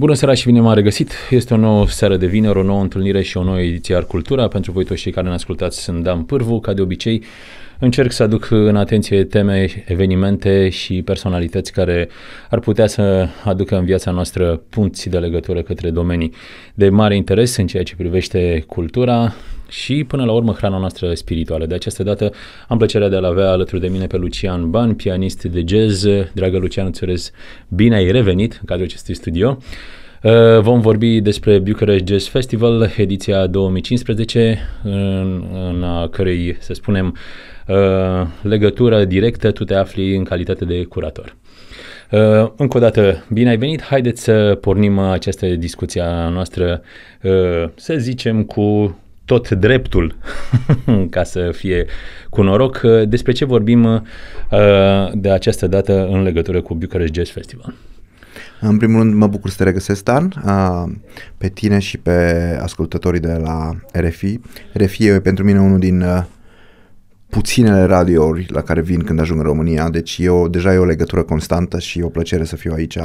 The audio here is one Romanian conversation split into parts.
Bună seara și bine m-am regăsit! Este o nouă seară de vineri, o nouă întâlnire și o nouă ediție Ar Cultura. Pentru voi toți cei care ne ascultați, sunt Dan Pârvu, ca de obicei. Încerc să aduc în atenție teme, evenimente și personalități care ar putea să aducă în viața noastră punți de legătură către domenii de mare interes în ceea ce privește cultura, și, până la urmă, hrana noastră spirituală. De această dată am plăcerea de a-l avea alături de mine pe Lucian Ban, pianist de jazz. Dragă Lucian, îți urez bine ai revenit în cadrul acestui studio. Uh, vom vorbi despre Bucharest Jazz Festival, ediția 2015, în, în a cărei, să spunem, uh, legătură directă tu te afli în calitate de curator. Uh, încă o dată, bine ai venit! Haideți să pornim această discuție a noastră, să zicem, cu tot dreptul ca să fie cu noroc. Despre ce vorbim uh, de această dată în legătură cu Bucharest Jazz Festival? În primul rând, mă bucur să te regăsesc, Dan, uh, pe tine și pe ascultătorii de la RFI. RFI e pentru mine unul din uh, puținele radiouri la care vin când ajung în România, deci eu, deja e o legătură constantă și e o plăcere să fiu aici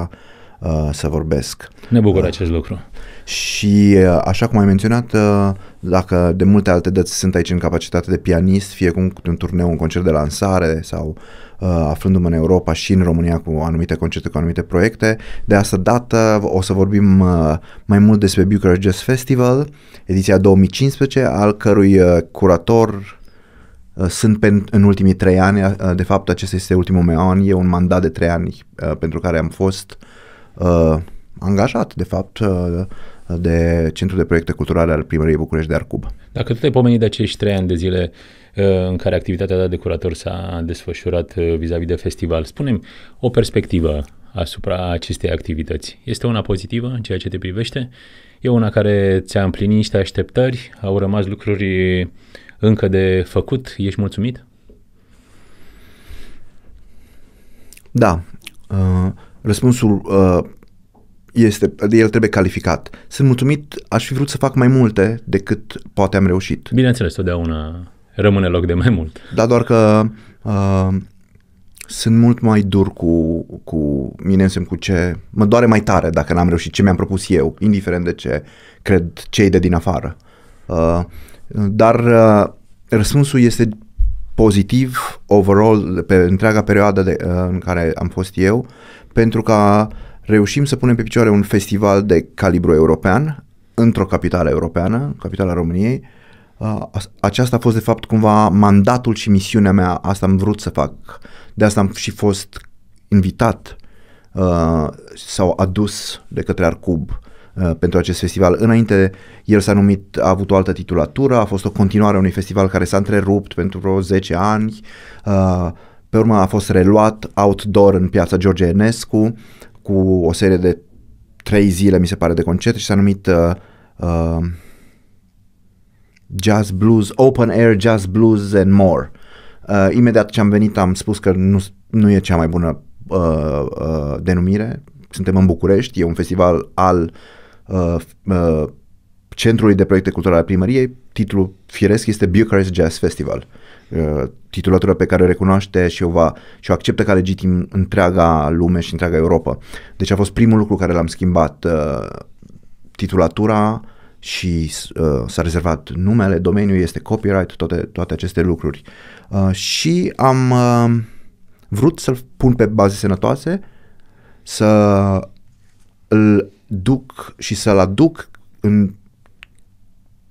Uh, să vorbesc. Ne bucur uh, acest lucru. Și uh, așa cum ai menționat, uh, dacă de multe alte dăți sunt aici în capacitate de pianist, fie cu un turneu, un concert de lansare sau uh, aflându-mă în Europa și în România cu anumite concerte, cu anumite proiecte, de asta dată o să vorbim uh, mai mult despre Bucharest Jazz Festival, ediția 2015, al cărui uh, curator uh, sunt pe, în ultimii trei ani, uh, de fapt acesta este ultimul meu an, e un mandat de trei ani uh, pentru care am fost uh, uh, angajat, de fapt, uh, de Centrul de Proiecte Culturale al Primăriei București de Arcub. Dacă tu te-ai pomenit de acești trei ani de zile uh, în care activitatea ta de curator s-a desfășurat uh, vis-a-vis de festival, spunem o perspectivă asupra acestei activități. Este una pozitivă în ceea ce te privește? E una care ți-a împlinit niște așteptări? Au rămas lucruri încă de făcut? Ești mulțumit? Da. Uh, Răspunsul uh, este, el trebuie calificat. Sunt mulțumit, aș fi vrut să fac mai multe decât poate am reușit. Bineînțeles, totdeauna rămâne loc de mai mult. Da, doar că uh, sunt mult mai dur cu, cu mine însem cu ce... Mă doare mai tare dacă n-am reușit ce mi-am propus eu, indiferent de ce cred cei de din afară. Uh, dar uh, răspunsul este pozitiv overall pe întreaga perioadă de, uh, în care am fost eu, pentru ca reușim să punem pe picioare un festival de calibru european într-o capitală europeană, capitala României. Aceasta a fost de fapt cumva mandatul și misiunea mea, asta am vrut să fac, de asta am și fost invitat sau adus de către Arcub pentru acest festival. Înainte el s-a numit, a avut o altă titulatură, a fost o continuare a unui festival care s-a întrerupt pentru vreo 10 ani, pe urmă a fost reluat outdoor în piața George Enescu cu o serie de trei zile, mi se pare, de concerte și s-a numit uh, uh, Jazz Blues, Open Air Jazz Blues and More. Uh, imediat ce am venit am spus că nu, nu e cea mai bună uh, uh, denumire. Suntem în București, e un festival al uh, uh, Centrului de Proiecte Culturale al Primăriei. Titlul firesc este Bucharest Jazz Festival. Uh, Uh, titulatura pe care o recunoaște și o, va, și o acceptă ca legitim întreaga lume și întreaga Europa. Deci a fost primul lucru care l-am schimbat. Uh, titulatura și uh, s-a rezervat numele, domeniul este copyright, toate, toate aceste lucruri. și am vrut să-l pun pe baze sănătoase, să îl duc și să-l aduc în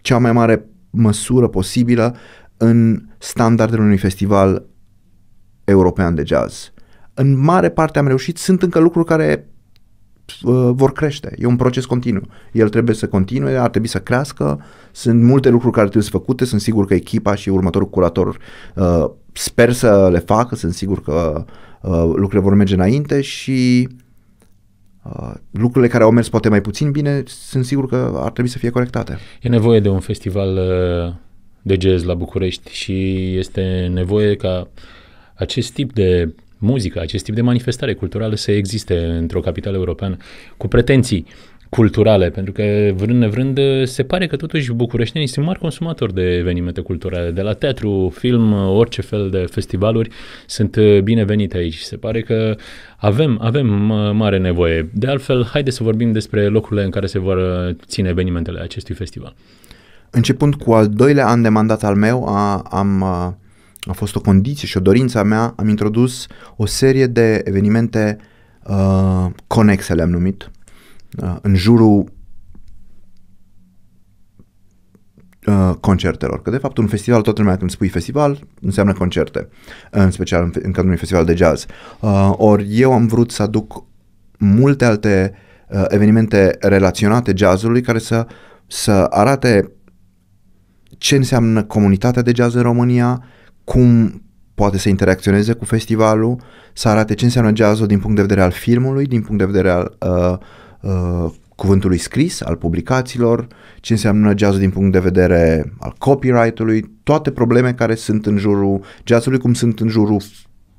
cea mai mare măsură posibilă în standardele unui festival european de jazz. În mare parte am reușit, sunt încă lucruri care uh, vor crește. E un proces continuu. El trebuie să continue, ar trebui să crească. Sunt multe lucruri care trebuie să făcute. Sunt sigur că echipa și următorul curator uh, sper să le facă. Sunt sigur că uh, lucrurile vor merge înainte și uh, lucrurile care au mers poate mai puțin bine, sunt sigur că ar trebui să fie corectate. E nevoie de un festival uh, de jazz la București și este nevoie ca acest tip de muzică, acest tip de manifestare culturală să existe într-o capitală europeană cu pretenții culturale, pentru că vrând nevrând se pare că totuși bucureștenii sunt mari consumatori de evenimente culturale, de la teatru, film, orice fel de festivaluri sunt binevenite aici. Se pare că avem, avem mare nevoie. De altfel, haide să vorbim despre locurile în care se vor ține evenimentele acestui festival. Începând cu al doilea an de mandat al meu, a, am, a fost o condiție și o dorință a mea, am introdus o serie de evenimente uh, conexe, le-am numit, uh, în jurul concertelor. Că de fapt un festival, toată lumea când spui festival, înseamnă concerte, în special în, în cadrul unui festival de jazz. Uh, ori eu am vrut să aduc multe alte uh, evenimente relaționate jazzului care să, să arate ce înseamnă comunitatea de jazz în România, cum poate să interacționeze cu festivalul, să arate ce înseamnă jazzul din punct de vedere al filmului, din punct de vedere al uh, uh, cuvântului scris, al publicațiilor, ce înseamnă jazzul din punct de vedere al copyright-ului, toate probleme care sunt în jurul jazzului, cum sunt în jurul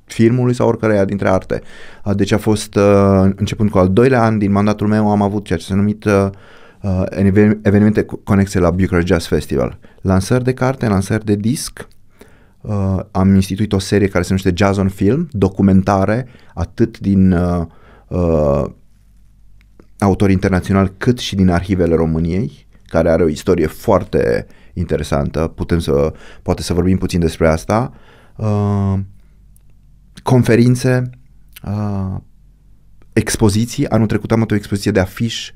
filmului sau oricăreia dintre arte. Uh, deci a fost, uh, începând cu al doilea an din mandatul meu, am avut ceea ce se numit Uh, evenimente conexe la Bucharest Jazz Festival. Lansări de carte, lansări de disc, uh, am instituit o serie care se numește Jazz on Film, documentare atât din uh, uh, autori internaționali cât și din arhivele României, care are o istorie foarte interesantă, putem să, poate să vorbim puțin despre asta, uh, conferințe, uh, expoziții, anul trecut am avut o expoziție de afiș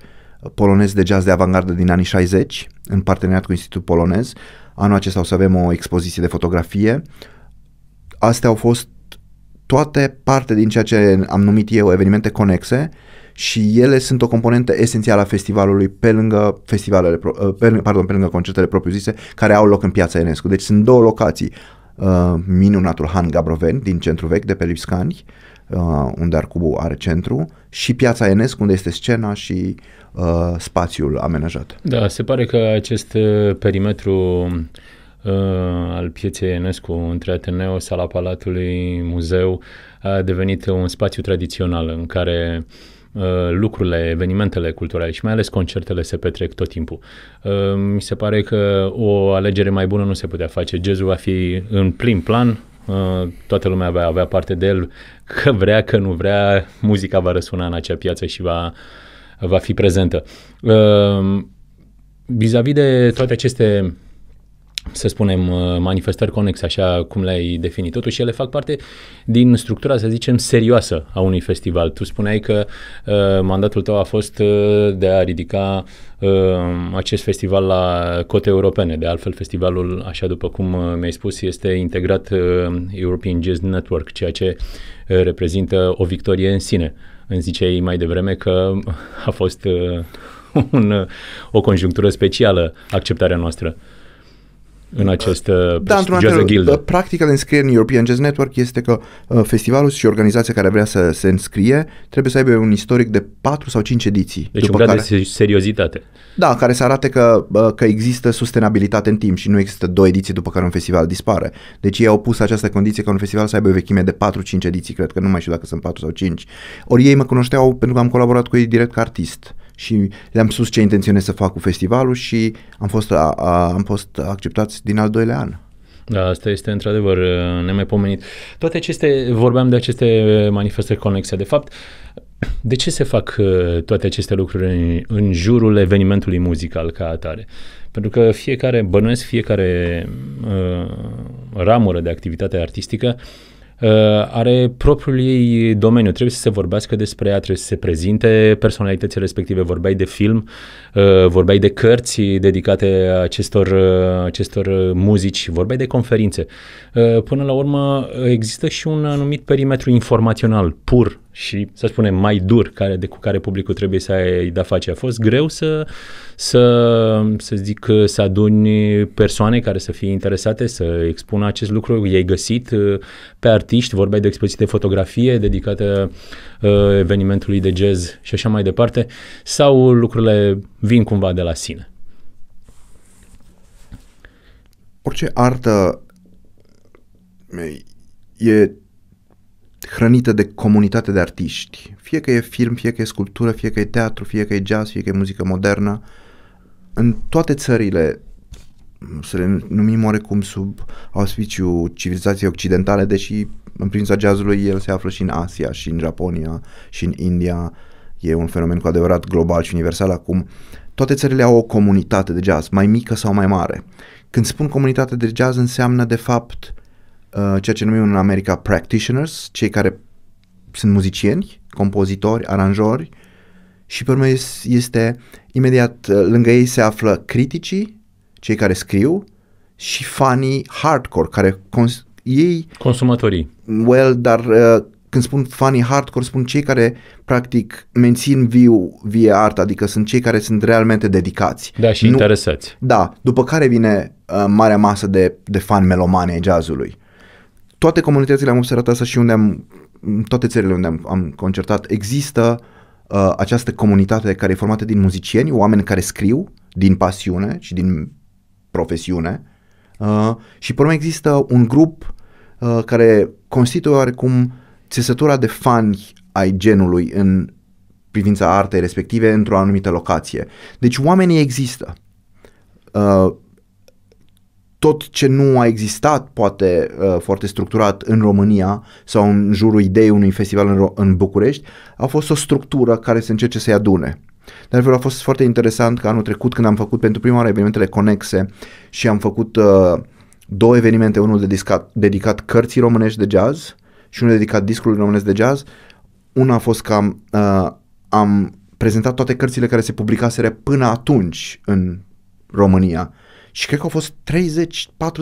polonez de jazz de avantgardă din anii 60, în parteneriat cu Institutul Polonez. Anul acesta o să avem o expoziție de fotografie. Astea au fost toate parte din ceea ce am numit eu evenimente conexe și ele sunt o componentă esențială a festivalului pe lângă festivalele ă, pe, pardon, pe lângă concertele propriu-zise care au loc în piața Enescu. Deci sunt două locații. Uh, minunatul Han Gabroven din centru vechi de pe Lipscani uh, Uh, unde Arcubu are centru, și piața Enescu, unde este scena și uh, spațiul amenajat. Da, se pare că acest uh, perimetru uh, al pieței Enescu între Ateneo, sala Palatului, muzeu, a devenit un spațiu tradițional în care uh, lucrurile, evenimentele culturale și mai ales concertele se petrec tot timpul. mi se pare că o alegere mai bună nu se putea face. Jazzul va fi în plin plan Uh, toată lumea va avea parte de el, că vrea, că nu vrea, muzica va răsuna în acea piață și va, va fi prezentă. Uh, vis-a-vis de toate aceste să spunem, uh, manifestări conex, așa cum le-ai definit. Totuși, ele fac parte din structura, să zicem, serioasă a unui festival. Tu spuneai că uh, mandatul tău a fost de a ridica Ehm, acest festival la cote europene. De altfel, festivalul, așa după cum uh, mi-ai spus, este integrat uh, European Jazz Network, ceea ce uh, reprezintă o victorie în sine. Îmi ziceai mai devreme că a fost un, o conjunctură specială acceptarea noastră în acest da, uh, într-un fel, guild. Uh, practica de înscriere în European Jazz Network este că uh, festivalul și organizația care vrea să se înscrie trebuie să aibă un istoric de 4 sau 5 ediții. Deci după un grad care, de seriozitate. Da, care să arate că, că există sustenabilitate în timp și nu există două ediții după care un festival dispare. Deci ei au pus această condiție ca un festival să aibă o vechime de 4-5 ediții, cred că nu mai știu dacă sunt 4 sau 5. Ori ei mă cunoșteau pentru că am colaborat cu ei direct ca artist și le-am spus ce intențione să fac cu festivalul și am fost, a, a, am fost acceptați din al doilea an. Da, asta este într-adevăr uh, nemaipomenit. Toate aceste, vorbeam de aceste manifestări conexe. De fapt, de ce se fac uh, toate aceste lucruri în, în jurul evenimentului muzical ca atare? Pentru că fiecare, bănuiesc fiecare uh, ramură de activitate artistică uh, Uh, are propriul ei domeniu. Trebuie să se vorbească despre ea, trebuie să se prezinte personalitățile respective. Vorbeai de film, uh, vorbeai de cărți dedicate acestor, uh, acestor muzici, vorbeai de conferințe. Până la urmă, există și un anumit perimetru informațional pur și, să spunem, mai dur care, de, cu care publicul trebuie să ai de-a face. A fost greu să, să, să zic, să aduni persoane care să fie interesate, să expună acest lucru. I-ai găsit uh, pe artiști, vorbeai de expoziție de fotografie dedicată uh, evenimentului de jazz și așa mai departe, sau lucrurile vin cumva de la sine? Orice artă e hrănită de comunitate de artiști. Fie că e film, fie că e sculptură, fie că e teatru, fie că e jazz, fie că e muzică modernă. În toate țările, să le numim oarecum sub auspiciu civilizației occidentale, deși în prința jazzului el se află și în Asia, și în Japonia, și în India. E un fenomen cu adevărat global și universal acum. Toate țările au o comunitate de jazz, mai mică sau mai mare. Când spun comunitate de jazz, înseamnă de fapt uh, Uh, ceea ce numim în America practitioners, cei care sunt muzicieni, compozitori, aranjori și pe urmă este imediat uh, lângă ei se află criticii, cei care scriu și fanii hardcore, care cons- ei... Consumatorii. Well, dar uh, când spun fanii hardcore, spun cei care practic mențin viu vie art, adică sunt cei care sunt realmente dedicați. Da, și nu, interesați. Da, după care vine uh, marea masă de, de fani melomanei jazzului toate comunitățile am observat asta și unde am, în toate țările unde am, am concertat, există uh, această comunitate care e formată din muzicieni, oameni care scriu din pasiune și din profesiune uh, și pe urmă există un grup uh, care constituie oarecum țesătura de fani ai genului în privința artei respective într-o anumită locație. Deci oamenii există. Uh, tot ce nu a existat poate uh, foarte structurat în România sau în jurul ideii unui festival în, București a fost o structură care se încerce să-i adune. De altfel a fost foarte interesant că anul trecut când am făcut pentru prima oară evenimentele conexe și am făcut uh, două evenimente, unul dedicat, dedicat cărții românești de jazz și unul dedicat discului românesc de jazz, una a fost că am, uh, am prezentat toate cărțile care se publicaseră până atunci în România și cred că au fost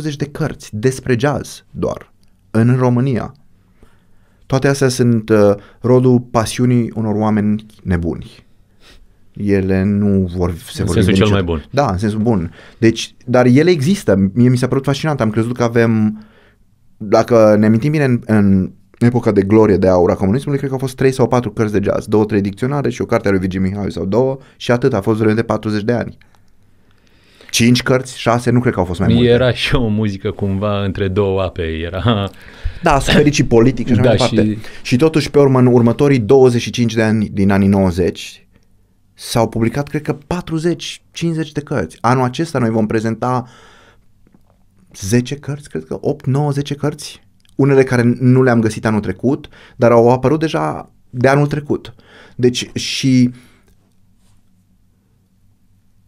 30-40 de cărți despre jazz doar în România. Toate astea sunt uh, rodul pasiunii unor oameni nebuni. Ele nu vor se în vor sensul cel mai bun. Da, în sensul bun. Deci, dar ele există. Mie mi s-a părut fascinant. Am crezut că avem dacă ne amintim bine în, în epoca de glorie de aura comunismului, cred că au fost 3 sau 4 cărți de jazz, două, trei dicționare și o carte a lui Vigi Mihai sau două și atât, a fost vreme de 40 de ani. Cinci cărți, 6, nu cred că au fost mai multe. Era și o muzică cumva între două ape, era... Da, suferit și politic și așa da, mai departe. Și... și totuși, pe urmă, în următorii 25 de ani din anii 90, s-au publicat, cred că, 40-50 de cărți. Anul acesta noi vom prezenta 10 cărți, cred că 8, 9, 10 cărți, unele care nu le-am găsit anul trecut, dar au apărut deja de anul trecut. Deci și uh,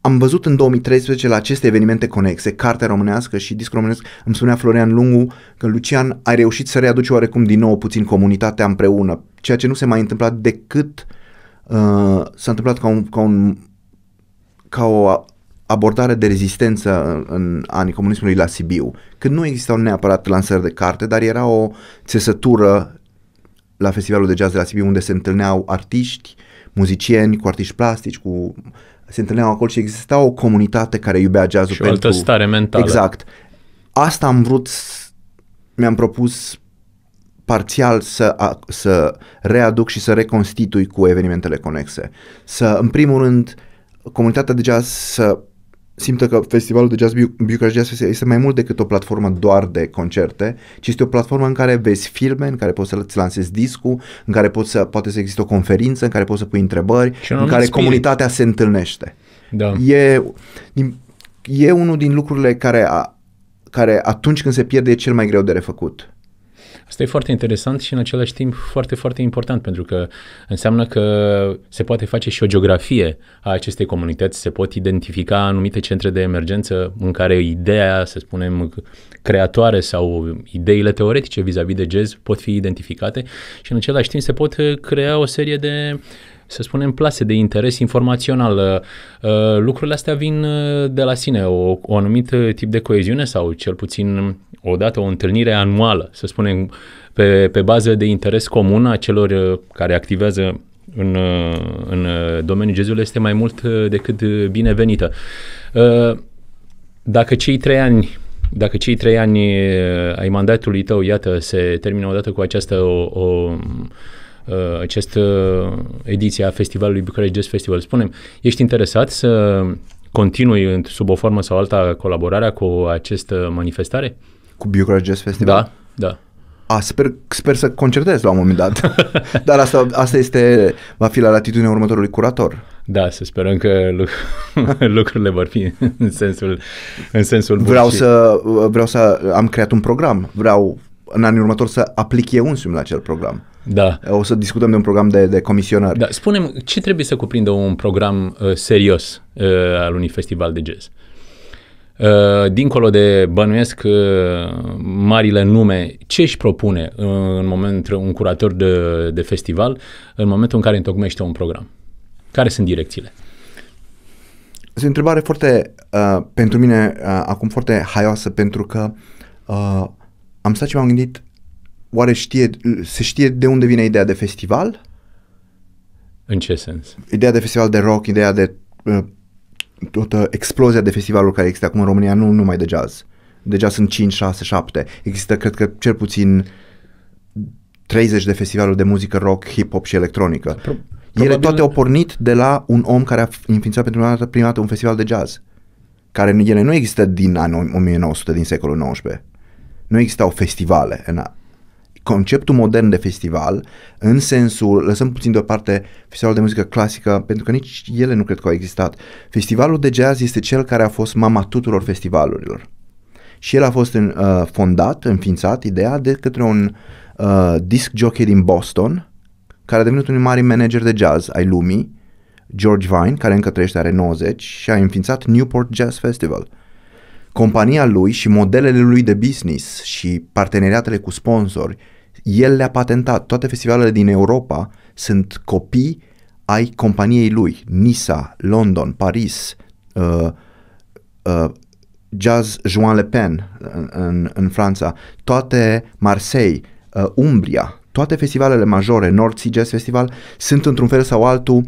am văzut în 2013 la aceste evenimente conexe, cartea românească și disc românesc, îmi spunea Florian Lungu că Lucian a reușit să readuce oarecum din nou puțin comunitatea împreună, ceea ce nu se mai întâmpla decât uh, s-a întâmplat ca, un, ca, un, ca o abordare de rezistență în anii comunismului la Sibiu, când nu existau neapărat lansări de carte, dar era o țesătură la festivalul de jazz de la Sibiu unde se întâlneau artiști, muzicieni, cu artiști plastici, cu se întâlneau acolo și exista o comunitate care iubea jazzul. Și pentru... o altă stare mentală. Exact. Asta am vrut, mi-am propus parțial să, să readuc și să reconstitui cu evenimentele conexe. Să, în primul rând, comunitatea de jazz să simtă că festivalul de jazz Bucharest Jazz Festival este mai mult decât o platformă doar de concerte, ci este o platformă în care vezi filme, în care poți să-ți lansezi discul, în care poți să, poate să există o conferință, în care poți să pui întrebări, în care spirit. comunitatea se întâlnește. Da. E, e unul din lucrurile care, a, care atunci când se pierde e cel mai greu de refăcut. Asta e foarte interesant și în același timp foarte, foarte important pentru că înseamnă că se poate face și o geografie a acestei comunități, se pot identifica anumite centre de emergență în care ideea, să spunem, creatoare sau ideile teoretice vis-a-vis de jazz pot fi identificate și în același timp se pot crea o serie de să spunem, plase de interes informațional. Uh, lucrurile astea vin uh, de la sine, o, o anumit tip de coeziune sau cel puțin o dată o întâlnire anuală, să spunem, pe, pe bază de interes comun a celor uh, care activează în, uh, în uh, domeniul jazz este mai mult decât binevenită. Dacă cei trei ani dacă cei trei ani ai mandatului tău, iată, se termină odată cu această o, o, această ediție a festivalului București Jazz Festival, spunem, ești interesat să continui sub o formă sau alta colaborarea cu această manifestare? Uh, cu Bucharest Jazz Festival? Da, da. A, sper, sper să concertez la un moment dat. Dar asta, asta este, va fi la latitudine următorului curator. Da, să sperăm că luc- lucrurile vor fi în sensul, în sensul bun. Vreau să, vreau să am creat un program. Vreau în anii următori să aplic eu însumi la acel program. Da. O să discutăm de un program de, de comisionare. Da. Spunem, ce trebuie să cuprindă un program uh, serios uh, al unui festival de jazz? Uh, Uh, dincolo de bănuiesc uh, marile nume, ce își propune uh, în moment un curator de, de festival în momentul în care întocmește un program? Care sunt direcțiile? Este o întrebare foarte, uh, pentru mine, uh, acum foarte haioasă, pentru că uh, am stat și m-am gândit, oare știe, se știe de unde vine ideea de festival? În ce sens? Ideea de festival de rock, ideea de uh, toată explozia de festivaluri care există acum în România, nu numai de jazz. Deja sunt 5, 6, 7. Există, cred că, cel puțin 30 de festivaluri de muzică rock, hip-hop și electronică. Pro- Probabil... Ele toate au pornit de la un om care a înființat pentru prima dată, prima dată un festival de jazz. Care ele nu există din anul 1900, din secolul XIX. Nu existau festivale în conceptul modern de festival, în sensul, lăsăm puțin deoparte festivalul de muzică clasică, pentru că nici ele nu cred că au existat. Festivalul de jazz este cel care a fost mama tuturor festivalurilor. Și el a fost în, uh, fondat, înființat, ideea, de către un uh, disc jockey din Boston, care a devenit un mare manager de jazz ai lumii, George Vine, care încă trăiește, are 90, și a înființat Newport Jazz Festival. Uh, compania lui și modelele lui de business și parteneriatele cu sponsori, el le-a patentat. Toate festivalele din Europa sunt copii ai companiei lui. Nisa, London, Paris, uh, uh, Jazz Joan Le Pen în, în, în Franța, toate Marseille, uh, Umbria, toate festivalele majore, North Sea Jazz Festival, sunt într-un fel sau altul uh,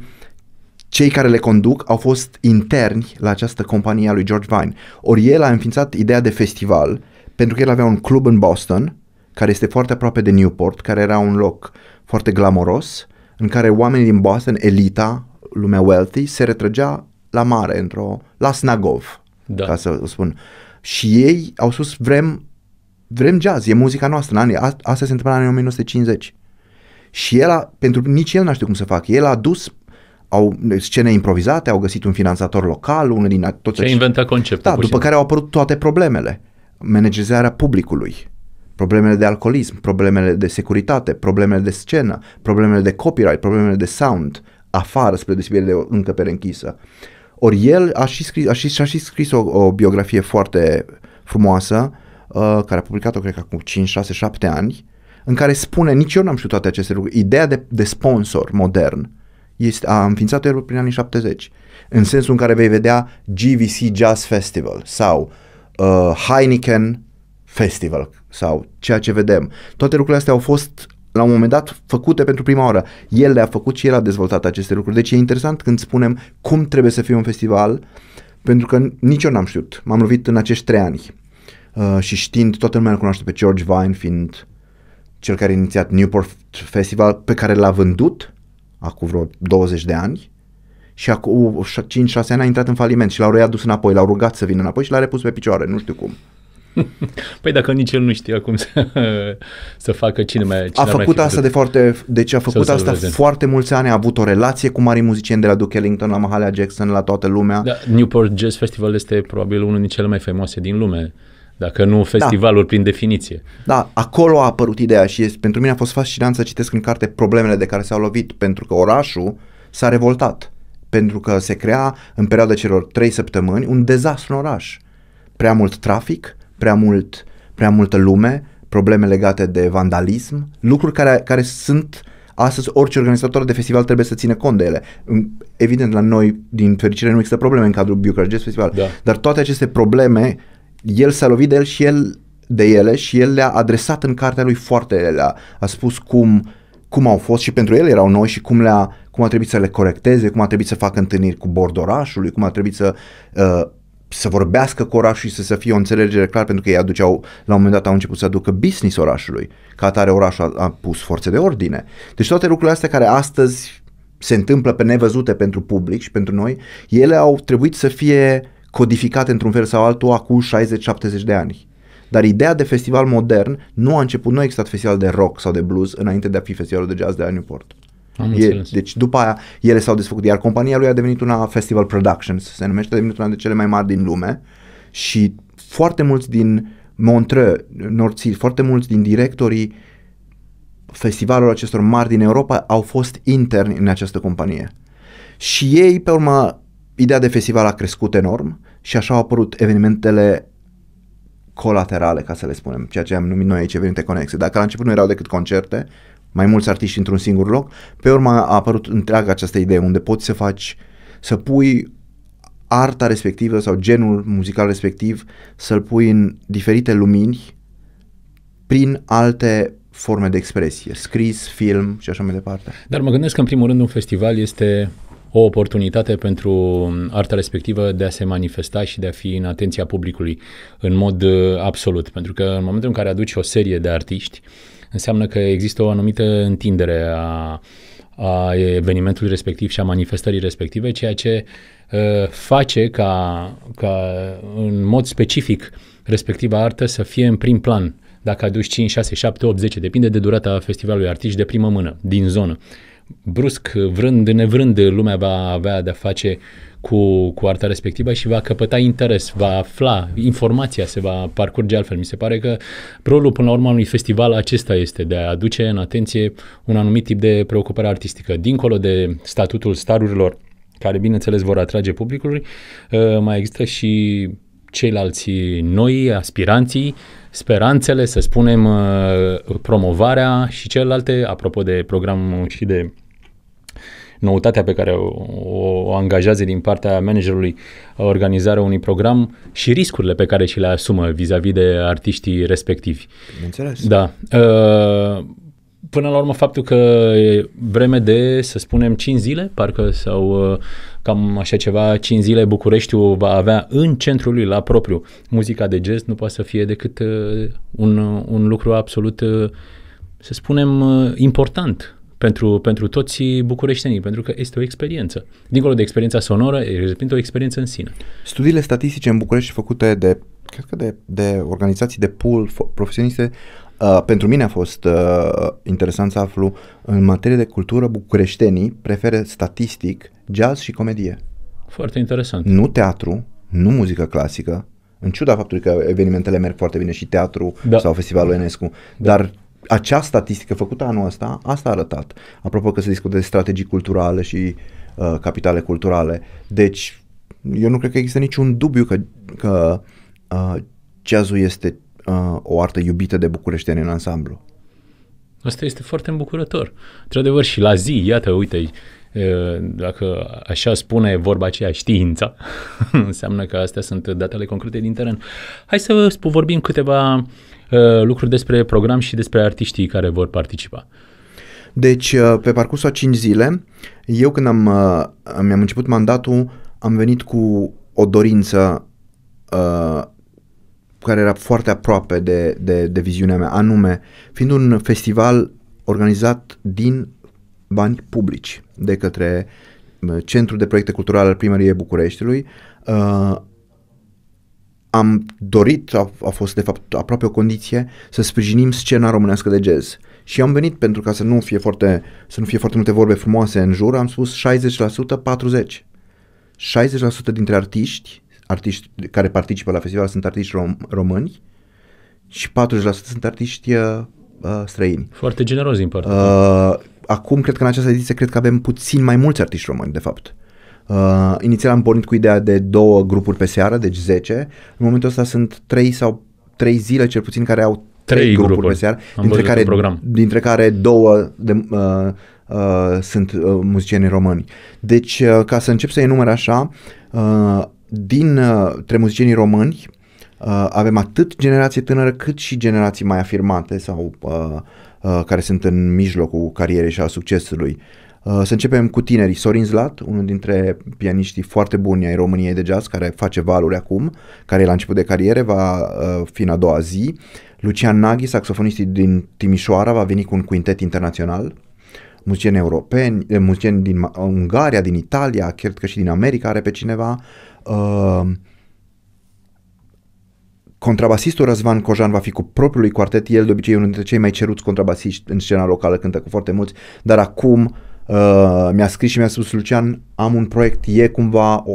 cei care le conduc au fost interni la această companie a lui George Vine. Ori el a înființat ideea de festival pentru că el avea un club în Boston, care este foarte aproape de Newport, care era un loc foarte glamoros, în care oamenii din Boston, elita, lumea wealthy, se retrăgea la mare, într-o, la Snagov, da. ca să o spun. Și ei au spus, vrem, vrem jazz, e muzica noastră. În anii, a, asta se întâmplă în anii 1950. Și el a, pentru nici el nu știu cum să facă. El a dus au scene improvizate, au găsit un finanțator local, unul din toți... Se inventă conceptul. Da, după simt. care au apărut toate problemele. Managerizarea publicului, problemele de alcoolism, problemele de securitate, problemele de scenă, problemele de copyright, problemele de sound, afară spre deosebire de o încăpere închisă. Ori el a și scris, a și, și-a și scris o, o biografie foarte frumoasă, uh, care a publicat-o cred că acum 5, 6, 7 ani, în care spune, nici eu n-am știut toate aceste lucruri, ideea de, de sponsor modern, uh, este, a înființat el prin anii 70, în sensul în care vei vedea GVC Jazz Festival sau uh, Heineken Festival sau ceea ce vedem. Toate lucrurile astea au fost la un moment dat făcute pentru prima oară. El le-a făcut și el a dezvoltat aceste lucruri. Deci e interesant când spunem cum trebuie să fie un festival, pentru că nici eu n-am știut. M-am lovit în acești trei ani. Uh, și știind, toată lumea îl cunoaște pe George Vine, fiind cel care a inițiat Newport Festival, pe care l-a vândut acum vreo 20 de ani și acum 5-6 ani a intrat în faliment și l-au readus înapoi, l-au rugat să vină înapoi și l-a repus pe picioare, nu știu cum. Păi dacă nici el nu știa cum să, să facă cine mai cine A făcut mai asta de foarte, deci a făcut asta foarte mulți ani, a avut o relație cu mari muzicieni de la Duke Ellington, la Mahalia Jackson, la toată lumea. Da, Newport Jazz Festival este probabil unul din cele mai faimoase din lume dacă nu festivalul da. prin definiție. Da, acolo a apărut ideea și este, pentru mine a fost fascinant să citesc în carte problemele de care s-au lovit, pentru că orașul s-a revoltat. Pentru că se crea în perioada celor trei săptămâni un dezastru în oraș. Prea mult trafic, prea, mult, prea multă lume, probleme legate de vandalism, lucruri care, care sunt astăzi orice organizator de festival trebuie să țină cont de ele. Evident, la noi, din fericire, nu există probleme în cadrul Bucharest Festival, da. dar toate aceste probleme el s-a lovit de el și el de ele și el le-a adresat în cartea lui foarte ele A spus cum, cum au fost și pentru el erau noi și cum, le-a, cum a trebuit să le corecteze, cum a trebuit să facă întâlniri cu bordorașului, cum a trebuit să uh, să vorbească cu orașul și să, să fie o înțelegere clar, pentru că ei aduceau, la un moment dat au început să aducă business orașului, ca atare orașul a, a pus forțe de ordine. Deci toate lucrurile astea care astăzi se întâmplă pe nevăzute pentru public și pentru noi, ele au trebuit să fie codificate într-un fel sau altul acum 60-70 de ani. Dar ideea de festival modern nu a început, nu a existat festival de rock sau de blues înainte de a fi festivalul de jazz de la Newport. Am e, înțeles. deci după aia ele s-au desfăcut, iar compania lui a devenit una Festival Productions, se numește, a devenit una de cele mai mari din lume și foarte mulți din Montreux, Norții, foarte mulți din directorii festivalul acestor mari din Europa au fost interni în această companie. Și ei, pe urmă, ideea de festival a crescut enorm și așa au apărut evenimentele colaterale, ca să le spunem, ceea ce am numit noi aici evenimente conexe. Dacă la început nu erau decât concerte, mai mulți artiști într-un singur loc, pe urmă a apărut întreaga această idee unde poți să faci, să pui arta respectivă sau genul muzical respectiv să-l pui în diferite lumini prin alte forme de expresie, scris, film și așa mai departe. Dar mă gândesc că în primul rând un festival este o oportunitate pentru um, arta respectivă de a se manifesta și de a fi în atenția publicului în mod uh, absolut. Pentru că în momentul în care aduci o serie de artiști, înseamnă că există o anumită întindere a, a evenimentului respectiv și a manifestării respective, ceea ce uh, face ca, ca în mod specific respectiva artă să fie în prim plan dacă aduci 5, 6, 7, 8, 10, depinde de durata festivalului artiști de primă mână, din zonă brusc, vrând, nevrând, lumea va avea de-a face cu, cu arta respectivă și va căpăta interes, va afla, informația se va parcurge altfel. Mi se pare că rolul, până la urmă, unui festival acesta este de a aduce în atenție un anumit tip de preocupare artistică, dincolo de statutul starurilor, care, bineînțeles, vor atrage publicului, ă, mai există și ceilalți noi, aspiranții, speranțele, să spunem, uh, promovarea și celelalte, apropo de programul și de noutatea pe care o, o angajează din partea managerului organizarea unui program și riscurile pe care și le asumă vis-a-vis de artiștii respectivi. Bineînțeles. Da. Uh, până la urmă faptul că e vreme de, să spunem, 5 zile, parcă, sau uh, cam așa ceva, 5 zile Bucureștiul va avea în centrul lui, la propriu, muzica de jazz, nu poate să fie decât uh, un, un lucru absolut, uh, să spunem, important pentru, pentru toți bucureștenii, pentru că este o experiență. Dincolo de experiența sonoră, reprezintă o experiență în sine. Studiile statistice în București făcute de cred că de, de organizații de pool profesioniste Uh, pentru mine a fost uh, interesant să aflu, în materie de cultură, bucureștenii preferă statistic jazz și comedie. Foarte interesant. Nu teatru, nu muzică clasică, în ciuda faptului că evenimentele merg foarte bine și teatru da. sau festivalul Enescu, da. dar acea statistică făcută anul ăsta, asta a arătat. Apropo că se discută de strategii culturale și uh, capitale culturale. Deci, eu nu cred că există niciun dubiu că, că uh, jazzul este uh, o artă iubită de bucureșteni în ansamblu. Asta este foarte îmbucurător. Într-adevăr, și la zi, iată, uite, uh, dacă așa spune vorba aceea știința, înseamnă că astea sunt datele concrete din teren. Hai să vorbim câteva uh, lucruri despre program și despre artiștii care vor participa. Deci, uh, pe parcursul a 5 zile, eu când am, uh, mi-am început mandatul, am venit cu o dorință care era foarte aproape de, de, de viziunea mea, anume, fiind un festival organizat din bani publici de către uh, Centrul de Proiecte Culturale al Primăriei Bucureștiului, uh, am dorit, a, a fost de fapt aproape o condiție, să sprijinim scena românească de jazz. Și am venit pentru ca să nu fie foarte, să nu fie foarte multe vorbe frumoase în jur, am spus 60%, 40%. 60% dintre artiști artiști care participă la festival sunt artiști rom- români și 40% sunt artiști uh, uh, străini. Foarte generos din partea. Uh, acum, cred că în această ediție, cred că avem puțin mai mulți artiști români, de fapt. Uh, inițial am pornit cu ideea de două grupuri pe seară, deci 10. În momentul ăsta sunt 3 sau 3 zile cel puțin care au 3, grupuri, grupuri pe seară, dintre care, program. dintre care două de, uh, uh, sunt uh, muzicieni români. Deci, uh, ca să încep să enumer așa, uh, din între uh, muzicienii români uh, avem atât generație tânără cât și generații mai afirmate sau uh, care sunt în mijlocul carierei și a succesului. Să începem cu tinerii. Sorin Zlat, unul dintre pianiștii foarte buni ai României de jazz, care face valuri acum, care e la început de cariere, va fi în a doua zi. Lucian Naghi, saxofonistii din Timișoara, va veni cu un quintet internațional. Muzicieni europeni, eh, muzicieni din Ungaria, din Italia, cred că și din America are pe cineva. Uh, contrabasistul Răzvan Cojan va fi cu propriul lui quartet, el de obicei e unul dintre cei mai ceruți contrabasiști în scena locală, cântă cu foarte mulți, dar acum uh, mi-a scris și mi-a spus Lucian, am un proiect, e cumva o,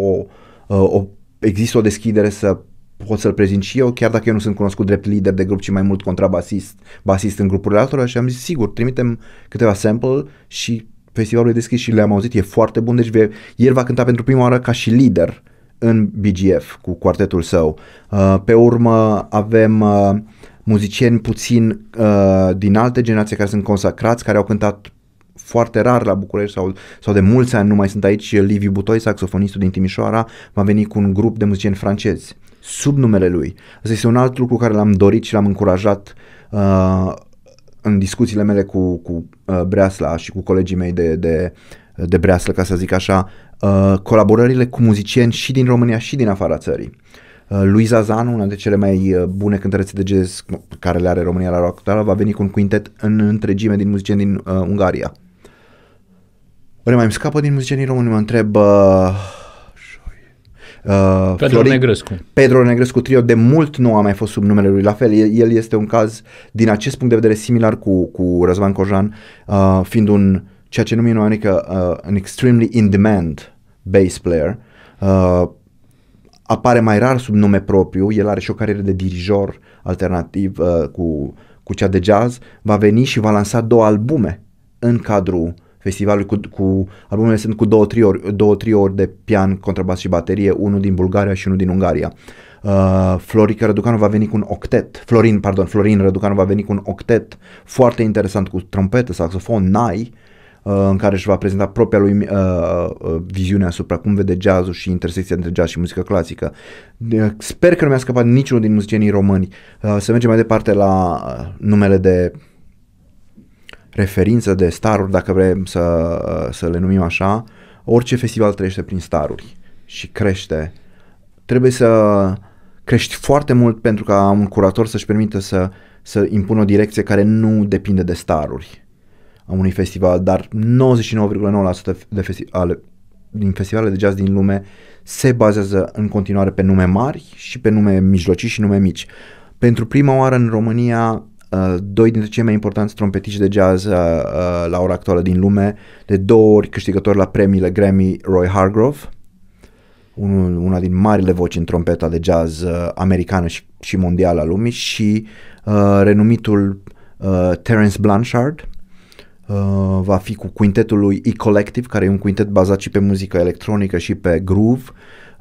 uh, o există o deschidere să pot să-l prezint și eu, chiar dacă eu nu sunt cunoscut drept lider de grup, ci mai mult contrabasist, basist în grupurile altora și am zis, sigur, trimitem câteva sample și festivalul e deschis și le-am auzit, e foarte bun, deci el va cânta pentru prima oară ca și lider uh, în BGF cu quartetul său. Uh, pe urmă avem uh, muzicieni puțin uh, din alte generații care sunt consacrați, care au cântat foarte rar la București sau, sau de mulți ani nu mai sunt aici, Liviu Butoi, saxofonistul din Timișoara, va veni cu un grup de muzicieni francezi sub numele lui. Asta este un alt lucru care l-am dorit și l-am încurajat uh, în discuțiile mele cu, cu uh, Breasla și cu colegii mei de, de, de Breasla, ca să zic așa, Uh, colaborările cu muzicieni și din România și din afara țării. Uh, Luisa Zanu, una dintre cele mai uh, bune cântărețe de jazz care le are România la rock va veni cu un quintet în întregime din muzicieni din uh, Ungaria. Ori mai îmi scapă din muzicienii români, mă întreb... Uh, Uh, Pedro Florin, Negrescu. Pedro Negrescu Trio de mult nu a mai fost sub numele lui. La fel, el, el este un caz din acest punct de vedere similar cu, cu Răzvan Cojan, uh, fiind un uh, ceea ce numim noi, adică uh, an extremely in-demand bass player, uh, apare mai rar sub nume propriu, el are și o carieră de dirijor alternativ uh, cu, cu cea de jazz, va veni și va lansa două albume în cadrul festivalului cu, cu albumele sunt cu două triori, două triori de pian, contrabas și baterie, unul din Bulgaria și unul din Ungaria. Uh, Florica Răducanu va veni cu un octet, Florin, pardon, Florin Răducanu va veni cu un octet foarte interesant cu trompetă, saxofon, nai, uh, Uh, în care își va prezenta propria lui uh, uh, viziune asupra cum vede jazzul și intersecția între jazz și muzică clasică. Sper că nu mi-a scăpat niciunul din muzicienii români. Să mergem mai departe la numele de referință de staruri, dacă vrem să, să le numim așa, orice festival trăiește prin staruri și crește. Trebuie să crești foarte mult pentru ca un curator să-și permită să, să impună o direcție care nu depinde de staruri a unui festival, dar 99,9% de festi- ale, din festivalele de jazz din lume se bazează în continuare pe nume mari și pe nume mijlocii și nume mici. Pentru prima oară în România, uh, doi dintre cei mai importanți trompetiști de jazz uh, uh, la ora actuală din lume, de două ori câștigători la premiile Grammy Roy Hargrove, unul, una din marile voci în trompeta de jazz uh, americană și, și mondială a lumii și uh, renumitul uh, Terence Blanchard, Uh, va fi cu quintetul lui E-Collective, care e un quintet bazat și pe muzică electronică și pe groove.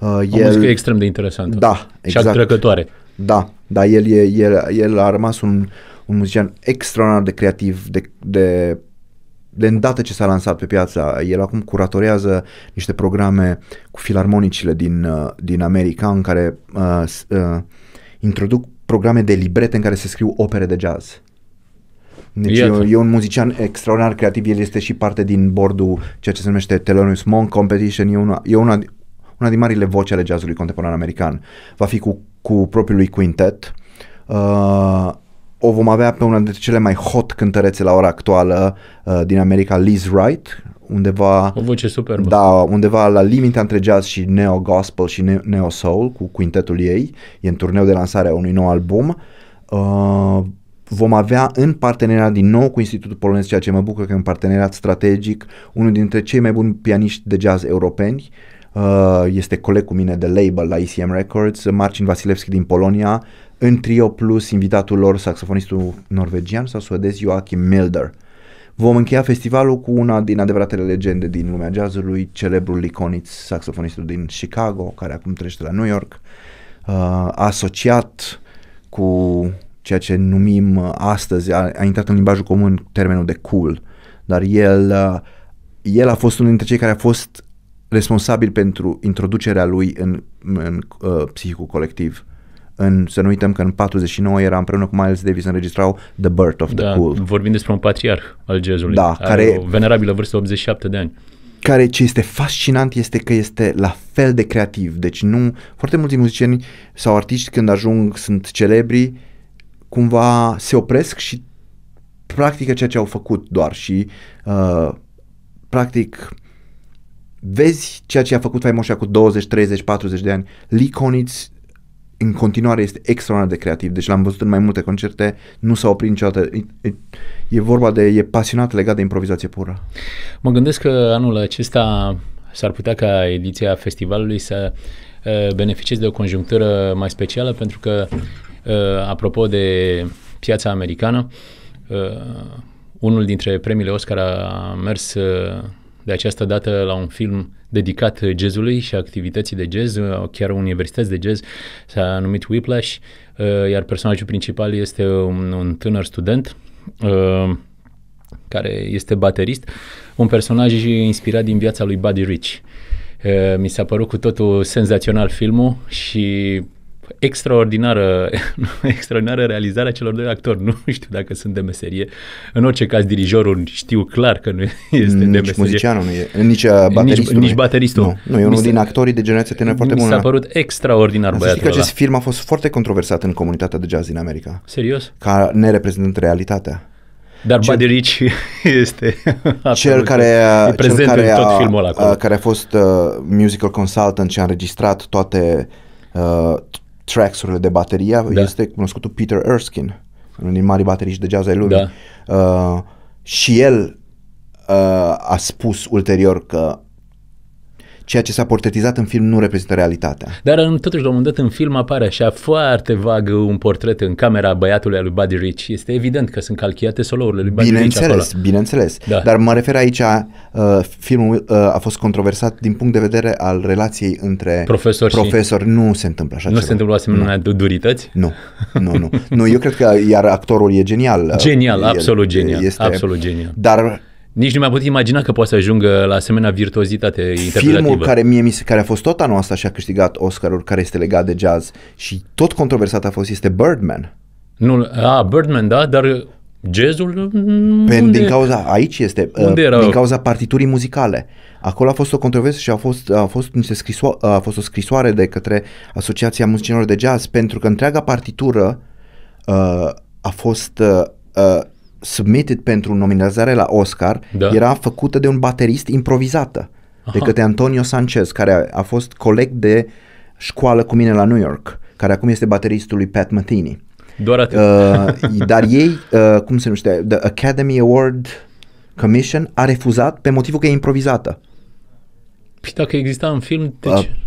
Uh, o el... muzică extrem de interesantă da, exact. și atrăgătoare. Da, dar el, e, el, el a rămas un, un muzician extraordinar de creativ, de, de de îndată ce s-a lansat pe piața, el acum curatorează niște programe cu filarmonicile din, uh, din America în care uh, uh, introduc programe de librete în care se scriu opere de jazz. Deci e, e un muzician extraordinar creativ, el este și parte din bordul ceea ce se numește Thelonious Monk Competition, e una, e una, una din marile voci ale jazzului contemporan american. Va fi cu, cu propriul lui quintet. Uh, o vom avea pe una dintre cele mai hot cântărețe la ora actuală uh, din America, Liz Wright, undeva... O voce superbă. Da, undeva la limita între jazz și neo-gospel și neo-soul cu quintetul ei. E în turneu de lansare a unui nou album. Uh, vom avea în parteneriat din nou cu Institutul Polonez, ceea ce mă bucur că un parteneriat strategic, unul dintre cei mai buni pianiști de jazz europeni, uh, este coleg cu mine de label la ECM Records, Marcin Vasilevski din Polonia, în trio plus invitatul lor, saxofonistul norvegian sau suedez Joachim Milder. Vom încheia festivalul cu una din adevăratele legende din lumea jazzului, celebrul Liconiț, saxofonistul din Chicago, care acum trece la New York, uh, asociat cu ceea ce numim uh, astăzi, a, a intrat în limbajul comun termenul de cool, dar el, uh, el a fost unul dintre cei care a fost responsabil pentru introducerea lui în, în uh, psihicul colectiv. În, să nu uităm că în 49 era împreună cu Miles Davis înregistrau The Birth of the da, Cool. Vorbim despre un patriarh al jazzului. Da, Are care, o venerabilă vârstă 87 de ani. Care ce este fascinant este că este la fel de creativ. Deci nu, foarte mulți muzicieni sau artiști când ajung sunt celebri, uh, cumva se opresc și practică ceea ce au făcut doar și uh, practic vezi ceea ce a făcut Faimoșa cu 20, 30, 40 de ani. Lee Konitz în continuare este extraordinar de creativ, deci l-am văzut în mai multe concerte, nu s-a oprit niciodată. E, e vorba de, e pasionat legat de improvizație pură. Mă gândesc că anul acesta s-ar putea ca ediția festivalului să uh, beneficiezi de o conjunctură mai specială pentru că Uh, apropo de piața americană, uh, unul dintre premiile Oscar a mers uh, de această dată la un film dedicat jazzului și activității de jazz, uh, chiar universități de jazz, s-a numit Whiplash, uh, iar personajul principal este un, un tânăr student uh, care este baterist, un personaj inspirat din viața lui Buddy Rich. Mi s-a părut cu totul senzațional filmul și extraordinară, extraordinară realizare a celor doi actori. Nu știu dacă sunt de meserie. În orice caz, dirijorul știu clar că nu este nici de meserie. muzicianul nu e, nici uh, bateristul. Nici, nici bateristul. Nu, nu e unul din actorii de generație tânără foarte bună. Mi s-a părut extraordinar băiatul băiatul că acest film a fost foarte controversat în comunitatea de jazz din America. Serios? Ca nereprezentând realitatea. Dar Buddy Rich este cel care, a, cel care, a, a, care a fost uh, musical consultant și a înregistrat toate uh, tracks-urile de bateria da. este cunoscutul Peter Erskine, unul din mari bateriști de jazz ai lumii. Da. Uh, și el uh, a spus ulterior că ceea ce s-a portretizat în film nu reprezintă realitatea. Dar în, totuși, la un moment dat, în film apare așa foarte vag un portret în camera băiatului lui Buddy Rich. Este evident că sunt calchiate solourile lui Buddy bineînțeles, Rich acolo. Bineînțeles, da. Dar mă refer aici, uh, filmul uh, a fost controversat din punct de vedere al relației între profesori. profesor. Și... Nu se întâmplă așa Nu ceva. se întâmplă asemenea nu. durități? Nu, nu, nu. nu. Eu cred că iar actorul e genial. Genial, El absolut genial. Este, absolut genial. Dar nici nu mi-am putut imagina că poate să ajungă la asemenea virtuozitate interpretativă. Filmul care, mie, mi se, care a fost tot anul ăsta și a câștigat Oscarul, care este legat de jazz și tot controversat a fost, este Birdman. Nu, a, Birdman, da, dar jazzul... Mm, Pe, unde? Din cauza, aici este, uh, unde era? din cauza partiturii muzicale. Acolo a fost o controversă și a fost, a fost, niște scriso- a fost o scrisoare de către Asociația Muzicienilor de Jazz pentru că întreaga partitură uh, a fost... A, uh, submitted pentru nominalizare la Oscar da. era făcută de un baterist improvizată Aha. de către Antonio Sanchez, care a, a fost coleg de școală cu mine la New York, care acum este bateristul lui Pat Metheny. Doar atât. Uh, dar ei, uh, cum se numește, The Academy Award Commission a refuzat pe motivul că e improvizată. Și păi dacă exista în film, uh,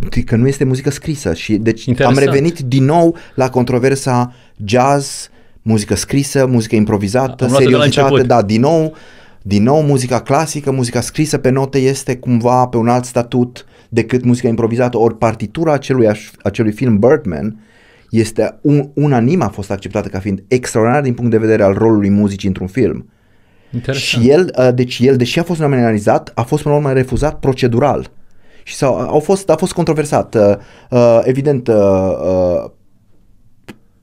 deci... uh, Că nu este muzică scrisă și deci Interesant. am revenit din nou la controversa jazz muzică scrisă, muzică improvizată, seriozitate, da, din nou, din nou muzica clasică, muzica scrisă pe note este cumva pe un alt statut decât muzica improvizată, ori partitura acelui, acelui film Birdman este un, unanim a fost acceptată ca fiind extraordinar din punct de vedere al rolului muzicii într-un film. Interesant. Și el, uh, deci el, deși a fost nominalizat, a fost până la urmă refuzat procedural. Și s-au, au fost, a fost controversat. Uh, uh, evident,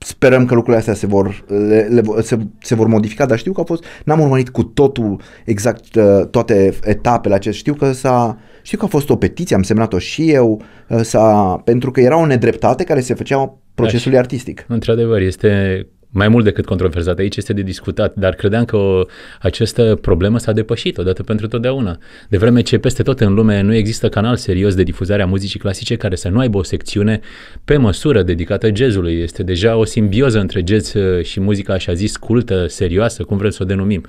sperăm că lucrurile astea se vor, le, le, se, se vor modifica, dar știu că a fost, n-am urmărit cu totul exact uh, toate etapele acestea, știu că s-a, știu că a fost o petiție, am semnat-o și eu, uh, s-a, pentru că era o nedreptate care se făcea da, procesului da, artistic. Într-adevăr, este mai mult decât controversat, aici este de discutat, dar credeam că o, această problemă s-a depășit odată pentru totdeauna. De vreme ce peste tot în lume nu există canal serios de difuzare a muzicii clasice care să nu aibă o secțiune pe măsură dedicată jazzului. Este deja o simbioză între jazz uh, și muzica, așa zis, cultă, serioasă, cum vrem să o denumim.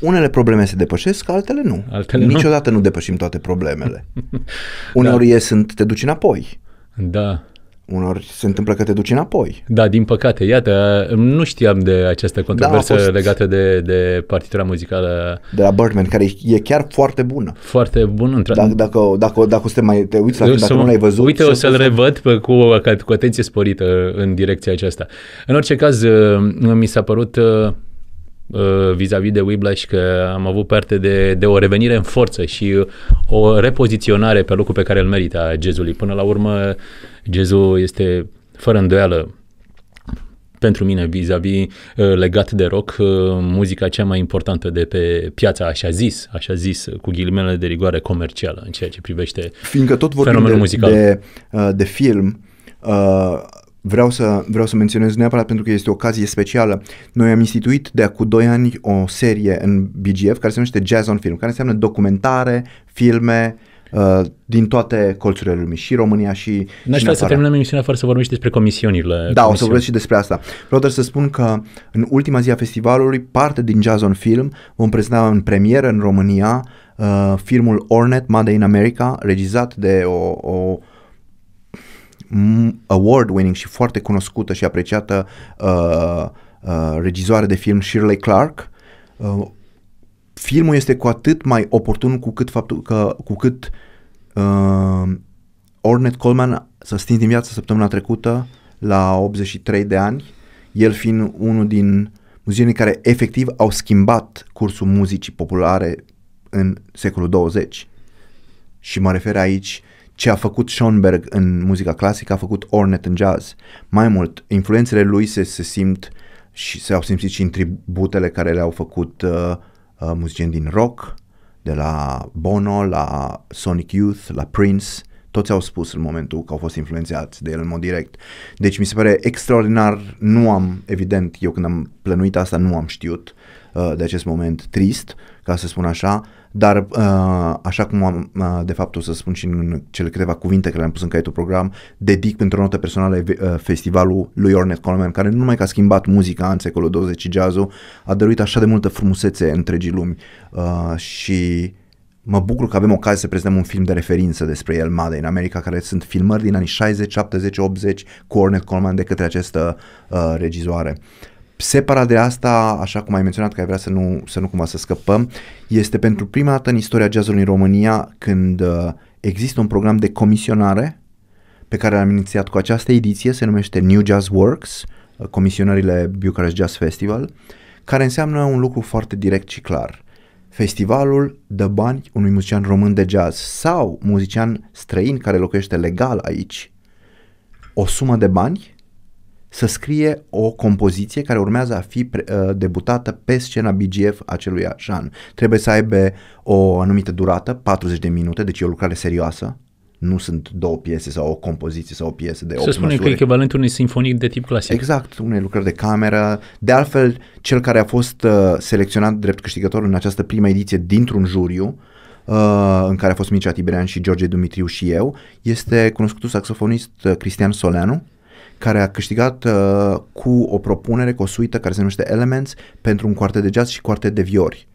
Unele probleme se depășesc, altele nu. Altele Niciodată nu, nu depășim toate problemele. Uneori da. sunt, te duci înapoi. Da. Unor se întâmplă că te duci înapoi. Da, din păcate, iată, nu știam de această da, controversă da, legată de, de partitura muzicală. De la Birdman, care e chiar foarte bună. Foarte bună. Într- da, dacă, dacă, dacă, dacă te mai te uiți la film, dacă nu l-ai văzut. Uite, o să-l să... revăd pe, cu, cu atenție sporită în direcția aceasta. În orice caz, uh, mi s-a părut uh, uh, vis-a-vis de Whiplash că am avut parte de, de o revenire în forță și o repoziționare pe locul pe care îl merită a jazzului. Până la urmă, Jazzul este fără îndoială pentru mine vis-a-vis uh, legat de rock, uh, muzica cea mai importantă de pe piața, așa zis, așa zis, uh, cu ghilimele de rigoare comercială în ceea ce privește Fiindcă tot vorbim fenomenul de, muzical. De, de film, vreau să, vreau să menționez neapărat pentru că este o ocazie specială. Noi am instituit de acum 2 ani o serie în BGF care se numește Jazz on Film, care înseamnă documentare, filme, uh, Uh, din toate colțurile lumii, și România și N-aș vrea să terminăm emisiunea fără să vorbim și despre comisiunile. Da, comisiuni. o să vorbesc și despre asta. Vreau doar să spun că în ultima zi a festivalului, parte din Jazz on Film vom prezenta în premieră în România uh, filmul Ornet, Made in America, regizat de o, o award-winning și foarte cunoscută și apreciată uh, uh, regizoare de film Shirley Clark, uh, filmul este cu atât mai oportun cu cât faptul că cu cât uh, Ornette Coleman s-a stins din viață săptămâna trecută la 83 de ani, el fiind unul din muzicienii care efectiv au schimbat cursul muzicii populare în secolul 20. Și mă refer aici ce a făcut Schoenberg în muzica clasică, a făcut Ornette în jazz. Mai mult, influențele lui se, se simt și s au simțit și în tributele care le-au făcut uh, Uh, muzicieni din rock, de la Bono, la Sonic Youth, la Prince, toți au spus în momentul că au fost influențați de el în mod direct. Deci mi se pare extraordinar, nu am, evident, eu când am plănuit asta nu am știut uh, de acest moment trist, ca să spun așa, dar uh, așa cum am, uh, de fapt o să spun și în cele câteva cuvinte care le-am pus în caietul program, dedic pentru o notă personală uh, festivalul lui Ornette Coleman, care nu numai că a schimbat muzica în secolul 20 jazzul, a dăruit așa de multă frumusețe întregii lumi și mă bucur că avem ocazia să prezentăm un film de referință despre el, Made in America, care sunt filmări din anii 60, 70, 80 cu Ornette Coleman de către această uh, regizoare. Uh, Separat de asta, așa cum ai menționat că ai vrea să nu, să nu cumva să scăpăm, este pentru prima dată în istoria jazzului în România când uh, există un program de comisionare pe care l-am inițiat cu această ediție, se numește New Jazz Works, uh, comisionările Bucharest Jazz Festival, care înseamnă un lucru foarte direct și clar. Festivalul dă bani unui muzician român de jazz sau muzician străin care locuiește legal aici o sumă de bani să scrie o compoziție care urmează a fi pre, uh, debutată pe scena BGF acelui an. Trebuie să aibă o anumită durată, 40 de minute, deci e o lucrare serioasă, nu sunt două piese sau o compoziție sau o piesă de 8 Să spunem că e echivalentul unei sinfonii de tip clasic. Exact, unei lucrări de cameră. De altfel, cel care a fost uh, selecționat drept câștigător în această prima ediție dintr-un juriu, uh, în care a fost Mircea Tiberian și George Dumitriu și eu, este cunoscutul saxofonist uh, Cristian Soleanu, care a câștigat uh, cu o propunere, cu o suită care se numește Elements pentru un quartet de jazz și quartet de viori.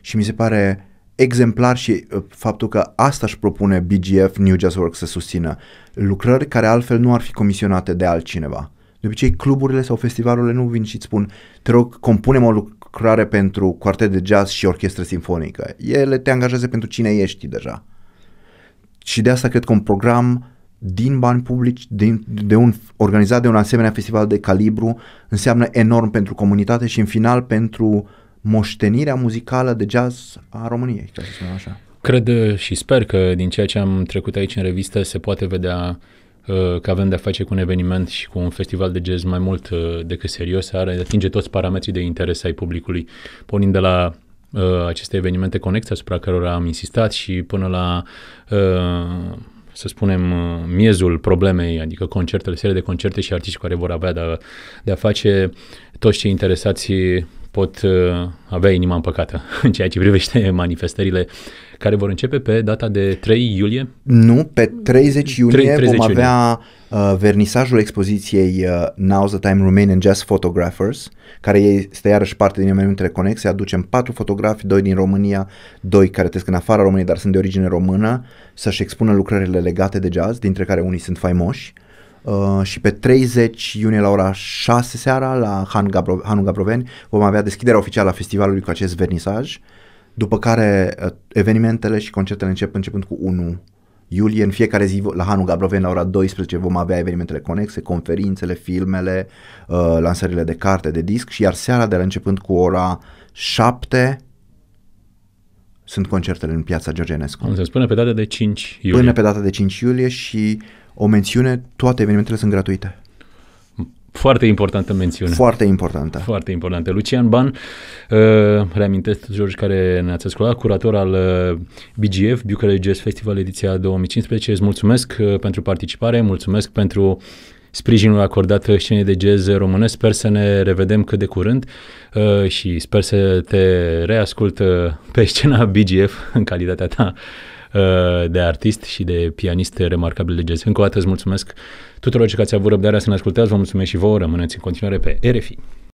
Și mi se pare exemplar și uh, faptul că asta își propune BGF New Jazz Works să susțină lucrări care altfel nu ar fi comisionate de altcineva. De obicei, cluburile sau festivalurile nu vin și îți spun, te rog, compunem o lucrare pentru quartet de jazz și orchestră simfonică. Ele te angajează pentru cine ești deja. Și de asta cred că un program din bani publici, din, de un, organizat de un asemenea festival de calibru, înseamnă enorm pentru comunitate și în final pentru moștenirea muzicală de jazz a României, ca să spun așa. Cred și sper că din ceea ce am trecut aici în revistă se poate vedea uh, că avem de-a face cu un eveniment și cu un festival de jazz mai mult uh, decât serios, are atinge toți parametrii de interes ai publicului, pornind de la uh, aceste evenimente conexe asupra cărora am insistat și până la uh, să spunem, uh, miezul problemei, adică concertele, serie de concerte și artiști care vor avea de, de a face toți cei interesați pot uh, avea inima împăcată în ceea ce privește manifestările care vor începe pe data de 3 iulie? Nu, pe 30 iulie. 3, 30 vom iulie. avea uh, vernisajul expoziției uh, Now's the Time Romanian Jazz Photographers, care este iarăși parte din evenimentele conexe. Aducem patru fotografi, doi din România, doi care trăiesc în afara României, dar sunt de origine română, să-și expună lucrările legate de jazz, dintre care unii sunt faimoși. Uh, uh, și pe 30 iunie la ora 6 seara la Han, Gabro- Hanu Gabroveni vom avea deschiderea oficială a festivalului cu acest vernisaj, după care uh, evenimentele și concertele încep începând cu 1 iulie, în fiecare zi la Hanu Gabroveni la ora 12 vom avea evenimentele conexe, conferințele, filmele, uh, lansările de carte, de disc și iar seara de la începând cu ora 7 sunt concertele în piața Georgenescu. Am se spune pe data de 5 iulie. Până pe data de 5 iulie și o mențiune, toate evenimentele sunt gratuite. Foarte importantă mențiune. Foarte importantă. Foarte importantă. Lucian Ban, uh, reamintesc, George, care ne-ați ascultat, curator al uh, BGF, Bucharest Jazz Festival ediția 2015. Îți mulțumesc uh, pentru participare, mulțumesc pentru sprijinul acordat scenei de jazz românesc. Sper să ne revedem cât de curând uh, și sper să te reascult uh, pe scena BGF în calitatea ta Uh, de artist și de pianist remarcabil de jazz. Încă o dată îți mulțumesc tuturor ce ați avut răbdarea să ne ascultați, vă mulțumesc și vouă, rămâneți în continuare pe RFI.